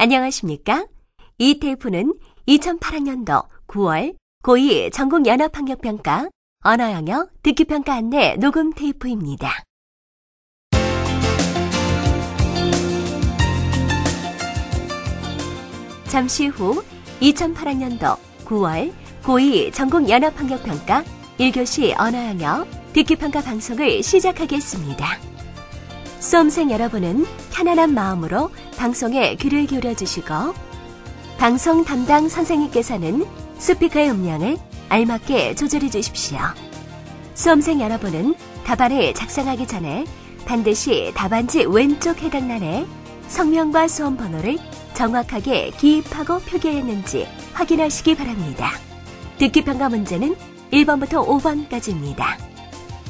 안녕하십니까? 이 테이프는 2008학년도 9월 고2 전국연합학력평가 언어영역 듣기평가 안내 녹음 테이프입니다. 잠시 후 2008학년도 9월 고2 전국연합학력평가 1교시 언어영역 듣기평가 방송을 시작하겠습니다. 수험생 여러분은 편안한 마음으로 방송에 귀를 기울여 주시고 방송 담당 선생님께서는 스피커의 음량을 알맞게 조절해 주십시오. 수험생 여러분은 답안을 작성하기 전에 반드시 답안지 왼쪽 해당란에 성명과 수험 번호를 정확하게 기입하고 표기했는지 확인하시기 바랍니다. 듣기 평가 문제는 1번부터 5번까지입니다.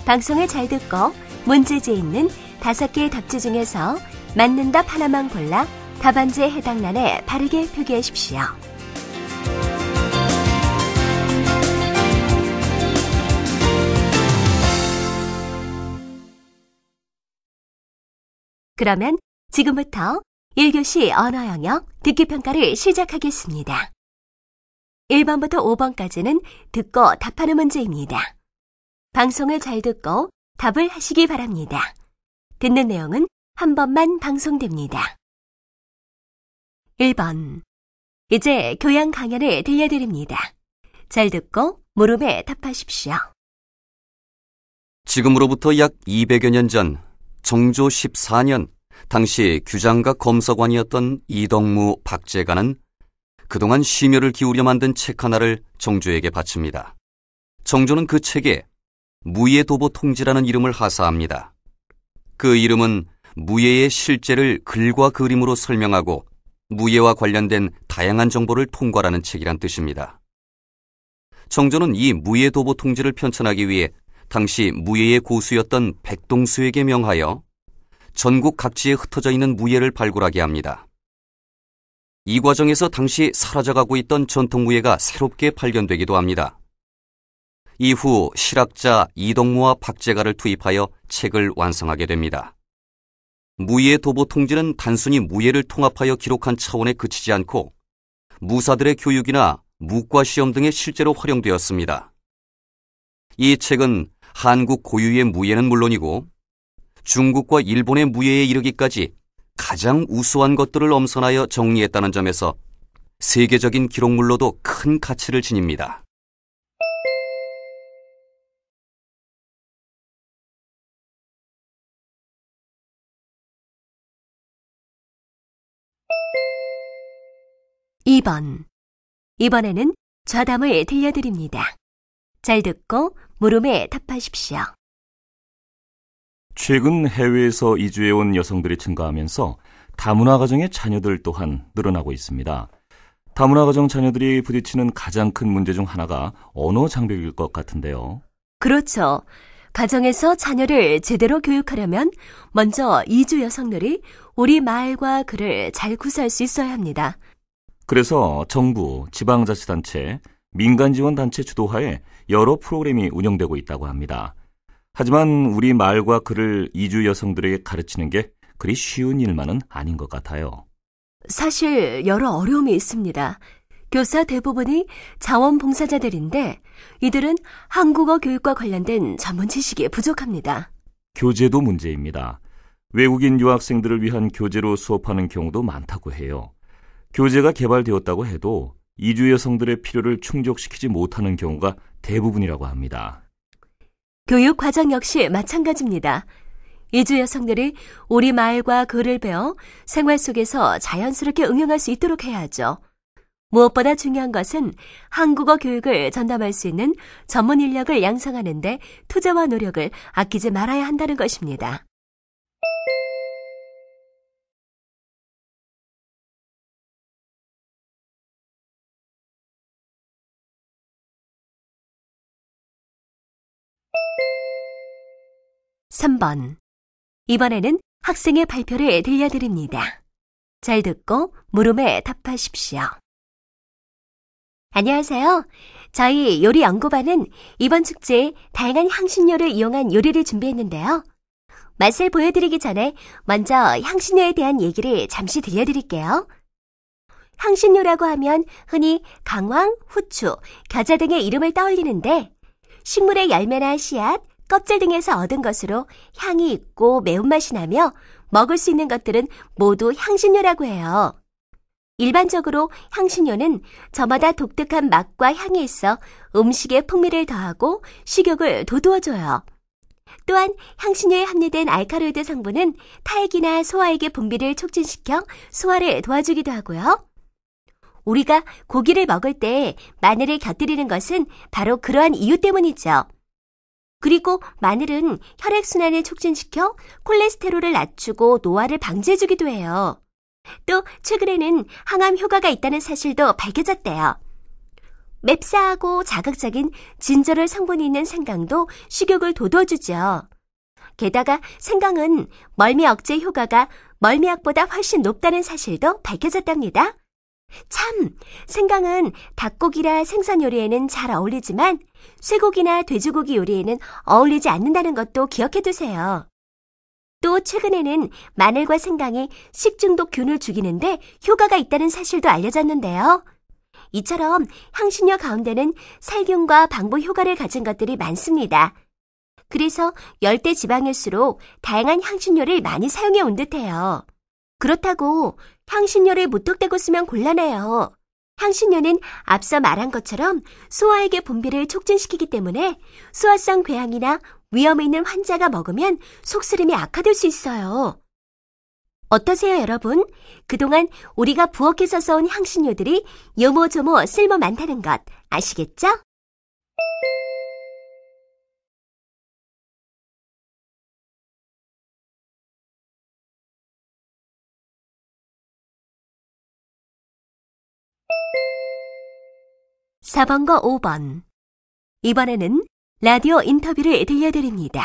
방송을 잘 듣고 문제지 에 있는 다섯 개의 답지 중에서 맞는 답 하나만 골라 답안지에 해당란에 바르게 표기하십시오. 그러면 지금부터 1교시 언어 영역 듣기 평가를 시작하겠습니다. 1번부터 5번까지는 듣고 답하는 문제입니다. 방송을 잘 듣고 답을 하시기 바랍니다. 듣는 내용은 한 번만 방송됩니다. 1번. 이제 교양 강연을 들려드립니다. 잘 듣고 물음에 답하십시오. 지금으로부터 약 200여 년 전, 정조 14년, 당시 규장과 검사관이었던 이덕무 박재가는 그동안 심혈을 기울여 만든 책 하나를 정조에게 바칩니다. 정조는 그 책에 무예 도보 통지라는 이름을 하사합니다. 그 이름은 무예의 실제를 글과 그림으로 설명하고 무예와 관련된 다양한 정보를 통과라는 책이란 뜻입니다. 정조는 이 무예 도보 통지를 편찬하기 위해 당시 무예의 고수였던 백동수에게 명하여 전국 각지에 흩어져 있는 무예를 발굴하게 합니다. 이 과정에서 당시 사라져가고 있던 전통 무예가 새롭게 발견되기도 합니다. 이후 실학자 이동무와 박재가를 투입하여 책을 완성하게 됩니다. 무예의 도보 통지는 단순히 무예를 통합하여 기록한 차원에 그치지 않고 무사들의 교육이나 무과 시험 등에 실제로 활용되었습니다. 이 책은 한국 고유의 무예는 물론이고 중국과 일본의 무예에 이르기까지 가장 우수한 것들을 엄선하여 정리했다는 점에서 세계적인 기록물로도 큰 가치를 지닙니다. 2번. 이번에는 좌담을 들려드립니다. 잘 듣고 물음에 답하십시오. 최근 해외에서 이주해온 여성들이 증가하면서 다문화 가정의 자녀들 또한 늘어나고 있습니다. 다문화 가정 자녀들이 부딪히는 가장 큰 문제 중 하나가 언어 장벽일 것 같은데요. 그렇죠. 가정에서 자녀를 제대로 교육하려면 먼저 이주 여성들이 우리 말과 글을 잘 구사할 수 있어야 합니다. 그래서 정부, 지방자치단체, 민간지원단체 주도하에 여러 프로그램이 운영되고 있다고 합니다. 하지만 우리 말과 글을 이주 여성들에게 가르치는 게 그리 쉬운 일만은 아닌 것 같아요. 사실 여러 어려움이 있습니다. 교사 대부분이 자원봉사자들인데 이들은 한국어 교육과 관련된 전문 지식이 부족합니다. 교재도 문제입니다. 외국인 유학생들을 위한 교재로 수업하는 경우도 많다고 해요. 교재가 개발되었다고 해도 이주 여성들의 필요를 충족시키지 못하는 경우가 대부분이라고 합니다. 교육 과정 역시 마찬가지입니다. 이주 여성들이 우리 말과 글을 배워 생활 속에서 자연스럽게 응용할 수 있도록 해야죠. 무엇보다 중요한 것은 한국어 교육을 전담할 수 있는 전문 인력을 양성하는데 투자와 노력을 아끼지 말아야 한다는 것입니다. 3번. 이번에는 학생의 발표를 들려드립니다. 잘 듣고 물음에 답하십시오. 안녕하세요. 저희 요리 연구반은 이번 축제에 다양한 향신료를 이용한 요리를 준비했는데요. 맛을 보여드리기 전에 먼저 향신료에 대한 얘기를 잠시 들려드릴게요. 향신료라고 하면 흔히 강황, 후추, 겨자 등의 이름을 떠올리는데 식물의 열매나 씨앗, 껍질 등에서 얻은 것으로 향이 있고 매운맛이 나며 먹을 수 있는 것들은 모두 향신료라고 해요. 일반적으로 향신료는 저마다 독특한 맛과 향이 있어 음식의 풍미를 더하고 식욕을 도 돋워줘요 또한 향신료에 함유된 알카로이드 성분은 타액이나 소화액의 분비를 촉진시켜 소화를 도와주기도 하고요. 우리가 고기를 먹을 때 마늘을 곁들이는 것은 바로 그러한 이유 때문이죠. 그리고 마늘은 혈액순환을 촉진시켜 콜레스테롤을 낮추고 노화를 방지해주기도 해요. 또 최근에는 항암 효과가 있다는 사실도 밝혀졌대요. 맵싸하고 자극적인 진저를 성분이 있는 생강도 식욕을 돋워주죠. 게다가 생강은 멀미 억제 효과가 멀미약보다 훨씬 높다는 사실도 밝혀졌답니다. 참, 생강은 닭고기라 생선 요리에는 잘 어울리지만 쇠고기나 돼지고기 요리에는 어울리지 않는다는 것도 기억해 두세요. 또 최근에는 마늘과 생강이 식중독균을 죽이는데 효과가 있다는 사실도 알려졌는데요. 이처럼 향신료 가운데는 살균과 방부 효과를 가진 것들이 많습니다. 그래서 열대 지방일수록 다양한 향신료를 많이 사용해 온 듯해요. 그렇다고 향신료를 무턱대고 쓰면 곤란해요. 향신료는 앞서 말한 것처럼 소아에게 분비를 촉진시키기 때문에 소화성 궤양이나 위험에 있는 환자가 먹으면 속쓰림이 악화될 수 있어요. 어떠세요, 여러분? 그동안 우리가 부엌에서 써온 향신료들이 요모조모 쓸모 많다는 것 아시겠죠? 4번과 5번. 이번에는 라디오 인터뷰를 들려드립니다.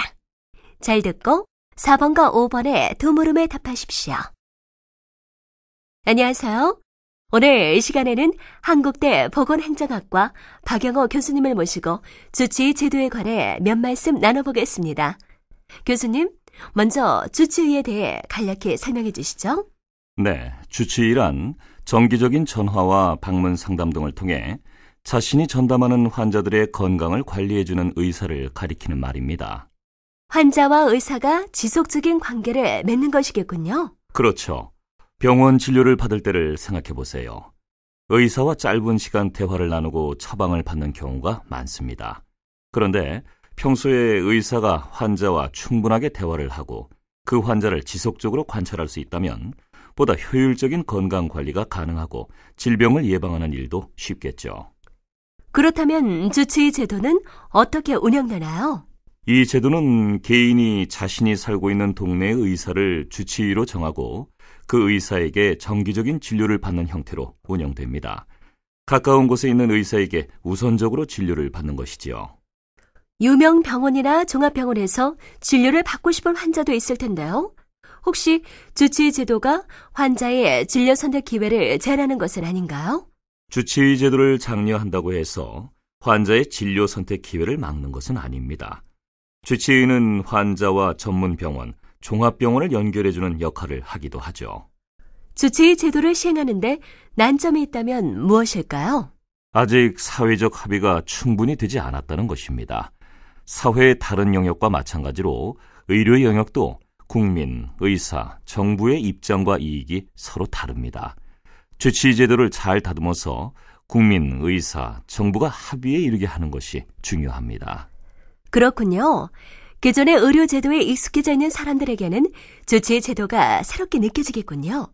잘 듣고 4번과 5번의 두 물음에 답하십시오. 안녕하세요. 오늘 이 시간에는 한국대 보건행정학과 박영호 교수님을 모시고 주치 의 제도에 관해 몇 말씀 나눠보겠습니다. 교수님, 먼저 주치의에 대해 간략히 설명해 주시죠. 네, 주치의란 정기적인 전화와 방문 상담 등을 통해 자신이 전담하는 환자들의 건강을 관리해주는 의사를 가리키는 말입니다. 환자와 의사가 지속적인 관계를 맺는 것이겠군요. 그렇죠. 병원 진료를 받을 때를 생각해 보세요. 의사와 짧은 시간 대화를 나누고 처방을 받는 경우가 많습니다. 그런데 평소에 의사가 환자와 충분하게 대화를 하고 그 환자를 지속적으로 관찰할 수 있다면 보다 효율적인 건강 관리가 가능하고 질병을 예방하는 일도 쉽겠죠. 그렇다면 주치의 제도는 어떻게 운영되나요? 이 제도는 개인이 자신이 살고 있는 동네의 의사를 주치의로 정하고 그 의사에게 정기적인 진료를 받는 형태로 운영됩니다. 가까운 곳에 있는 의사에게 우선적으로 진료를 받는 것이지요. 유명 병원이나 종합병원에서 진료를 받고 싶은 환자도 있을 텐데요. 혹시 주치의 제도가 환자의 진료 선택 기회를 제한하는 것은 아닌가요? 주치의 제도를 장려한다고 해서 환자의 진료 선택 기회를 막는 것은 아닙니다. 주치의는 환자와 전문 병원, 종합병원을 연결해주는 역할을 하기도 하죠. 주치의 제도를 시행하는데 난점이 있다면 무엇일까요? 아직 사회적 합의가 충분히 되지 않았다는 것입니다. 사회의 다른 영역과 마찬가지로 의료 영역도 국민, 의사, 정부의 입장과 이익이 서로 다릅니다. 주치 제도를 잘 다듬어서 국민, 의사, 정부가 합의에 이르게 하는 것이 중요합니다. 그렇군요. 기존의 의료제도에 익숙해져 있는 사람들에게는 조치의 제도가 새롭게 느껴지겠군요.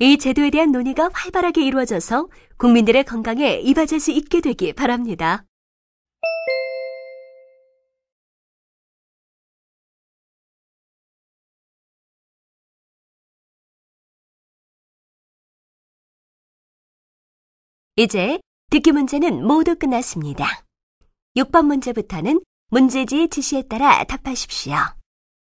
이 제도에 대한 논의가 활발하게 이루어져서 국민들의 건강에 이바질 수 있게 되길 바랍니다. 이제 듣기 문제는 모두 끝났습니다. 6번 문제부터는 문제지 지시에 따라 답하십시오.